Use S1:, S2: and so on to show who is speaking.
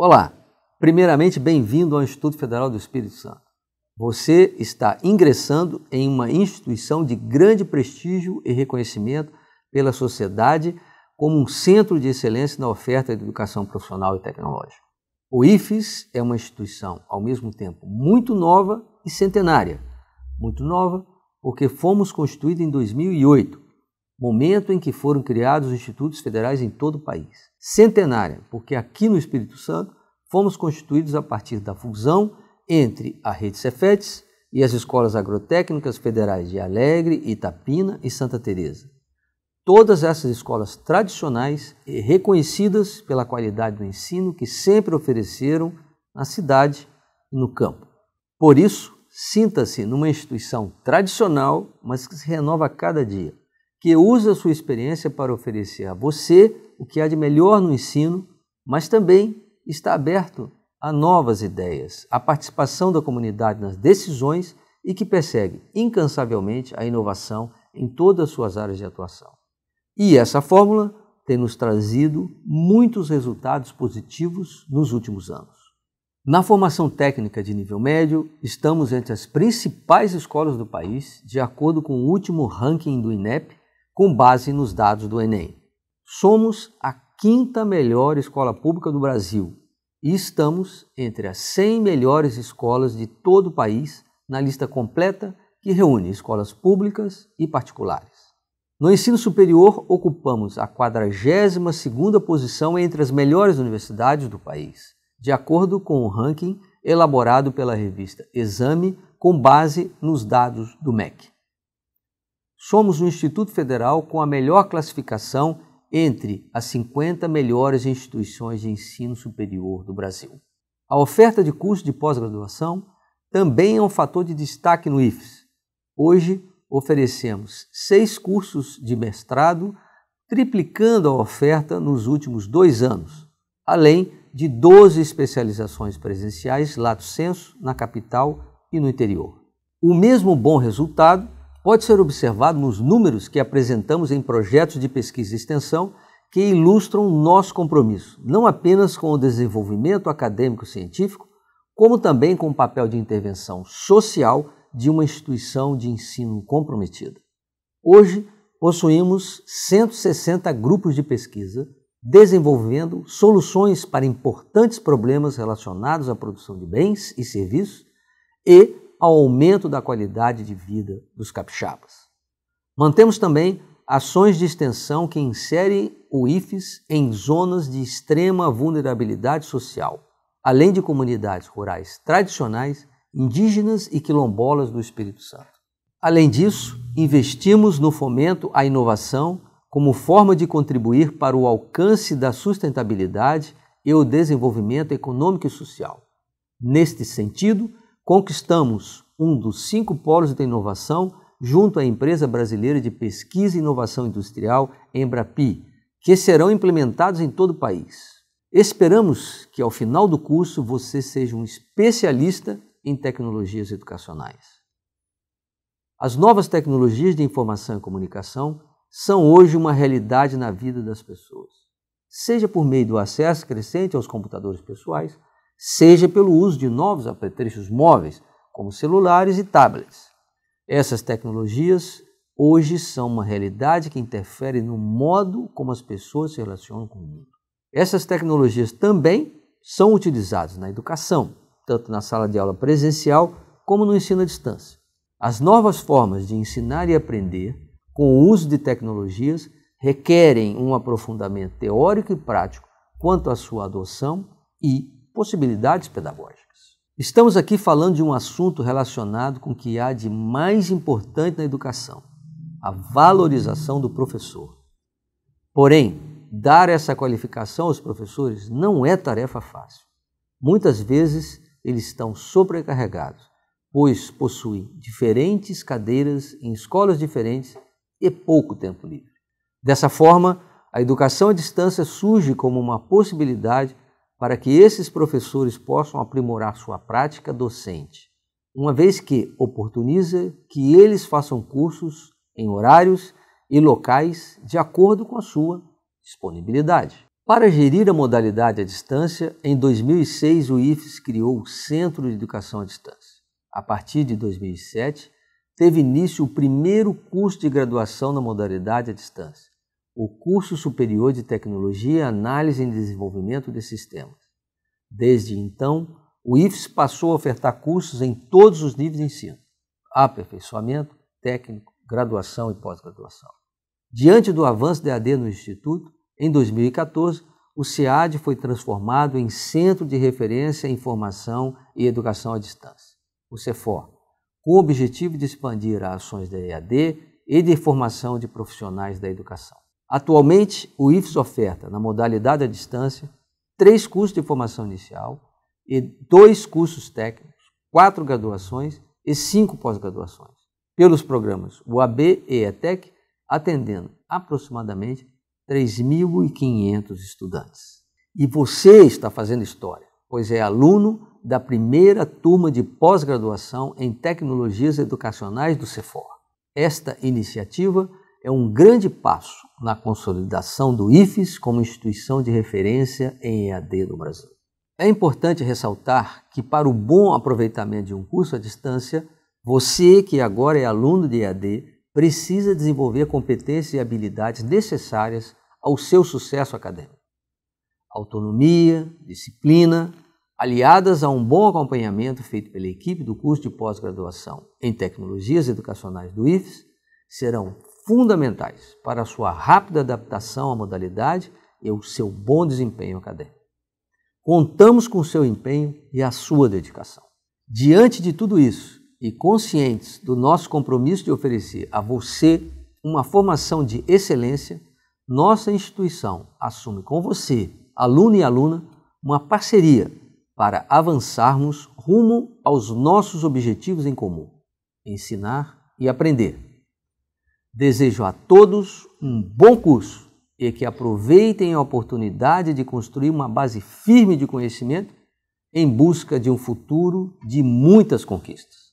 S1: Olá, primeiramente bem-vindo ao Instituto Federal do Espírito Santo. Você está ingressando em uma instituição de grande prestígio e reconhecimento pela sociedade como um centro de excelência na oferta de educação profissional e tecnológica. O IFES é uma instituição, ao mesmo tempo, muito nova e centenária. Muito nova porque fomos constituídos em 2008, momento em que foram criados os institutos federais em todo o país. Centenária, porque aqui no Espírito Santo fomos constituídos a partir da fusão entre a Rede Cefetes e as escolas agrotécnicas federais de Alegre, Itapina e Santa Teresa. Todas essas escolas tradicionais e reconhecidas pela qualidade do ensino que sempre ofereceram na cidade e no campo. Por isso, sinta-se numa instituição tradicional, mas que se renova a cada dia, que usa sua experiência para oferecer a você o que há de melhor no ensino, mas também está aberto a novas ideias, a participação da comunidade nas decisões e que persegue incansavelmente a inovação em todas as suas áreas de atuação. E essa fórmula tem nos trazido muitos resultados positivos nos últimos anos. Na formação técnica de nível médio, estamos entre as principais escolas do país, de acordo com o último ranking do INEP, com base nos dados do Enem. Somos a quinta melhor escola pública do Brasil e estamos entre as 100 melhores escolas de todo o país na lista completa que reúne escolas públicas e particulares. No ensino superior, ocupamos a 42ª posição entre as melhores universidades do país, de acordo com o ranking elaborado pela revista Exame com base nos dados do MEC. Somos o Instituto Federal com a melhor classificação entre as 50 melhores instituições de ensino superior do Brasil. A oferta de curso de pós-graduação também é um fator de destaque no IFES. Hoje, oferecemos seis cursos de mestrado, triplicando a oferta nos últimos dois anos, além de 12 especializações presenciais, lato senso, na capital e no interior. O mesmo bom resultado pode ser observado nos números que apresentamos em projetos de pesquisa e extensão que ilustram nosso compromisso, não apenas com o desenvolvimento acadêmico-científico, como também com o papel de intervenção social de uma instituição de ensino comprometida. Hoje, possuímos 160 grupos de pesquisa desenvolvendo soluções para importantes problemas relacionados à produção de bens e serviços e ao aumento da qualidade de vida dos capixabas. Mantemos também ações de extensão que inserem o IFES em zonas de extrema vulnerabilidade social, além de comunidades rurais tradicionais, indígenas e quilombolas do Espírito Santo. Além disso, investimos no fomento à inovação como forma de contribuir para o alcance da sustentabilidade e o desenvolvimento econômico e social. Neste sentido, conquistamos um dos cinco polos de inovação junto à Empresa Brasileira de Pesquisa e Inovação Industrial, Embrapi, que serão implementados em todo o país. Esperamos que ao final do curso você seja um especialista em tecnologias educacionais. As novas tecnologias de informação e comunicação são hoje uma realidade na vida das pessoas, seja por meio do acesso crescente aos computadores pessoais, seja pelo uso de novos apetrechos móveis, como celulares e tablets. Essas tecnologias hoje são uma realidade que interfere no modo como as pessoas se relacionam com o mundo. Essas tecnologias também são utilizadas na educação, tanto na sala de aula presencial como no ensino à distância. As novas formas de ensinar e aprender com o uso de tecnologias requerem um aprofundamento teórico e prático quanto à sua adoção e possibilidades pedagógicas. Estamos aqui falando de um assunto relacionado com o que há de mais importante na educação: a valorização do professor. Porém, dar essa qualificação aos professores não é tarefa fácil. Muitas vezes eles estão sobrecarregados, pois possuem diferentes cadeiras em escolas diferentes e pouco tempo livre. Dessa forma, a educação à distância surge como uma possibilidade para que esses professores possam aprimorar sua prática docente, uma vez que oportuniza que eles façam cursos em horários e locais de acordo com a sua disponibilidade. Para gerir a modalidade à distância, em 2006 o IFES criou o Centro de Educação à Distância. A partir de 2007, teve início o primeiro curso de graduação na modalidade à distância o curso superior de tecnologia, análise e desenvolvimento de sistemas. Desde então, o IFES passou a ofertar cursos em todos os níveis de ensino: aperfeiçoamento, técnico, graduação e pós-graduação. Diante do avanço da AD no Instituto, em 2014, o SEAD foi transformado em Centro de Referência em Formação e Educação à Distância, o CEFOR, com o objetivo de expandir as ações da EAD e de formação de profissionais da educação. Atualmente, o IFES oferta, na modalidade à distância, três cursos de formação inicial e dois cursos técnicos, quatro graduações e cinco pós-graduações, pelos programas UAB e ETEC, atendendo aproximadamente 3.500 estudantes. E você está fazendo história, pois é aluno da primeira turma de pós-graduação em tecnologias educacionais do CEFOR. Esta iniciativa é um grande passo na consolidação do IFES como instituição de referência em EAD no Brasil. É importante ressaltar que, para o bom aproveitamento de um curso à distância, você que agora é aluno de EAD precisa desenvolver competências e habilidades necessárias ao seu sucesso acadêmico. Autonomia, disciplina, aliadas a um bom acompanhamento feito pela equipe do curso de pós-graduação em Tecnologias Educacionais do IFES, serão fundamentais para a sua rápida adaptação à modalidade e o seu bom desempenho acadêmico. Contamos com seu empenho e a sua dedicação. Diante de tudo isso e conscientes do nosso compromisso de oferecer a você uma formação de excelência, nossa instituição assume com você, aluno e aluna, uma parceria para avançarmos rumo aos nossos objetivos em comum: ensinar e aprender Desejo a todos um bom curso e que aproveitem a oportunidade de construir uma base firme de conhecimento em busca de um futuro de muitas conquistas.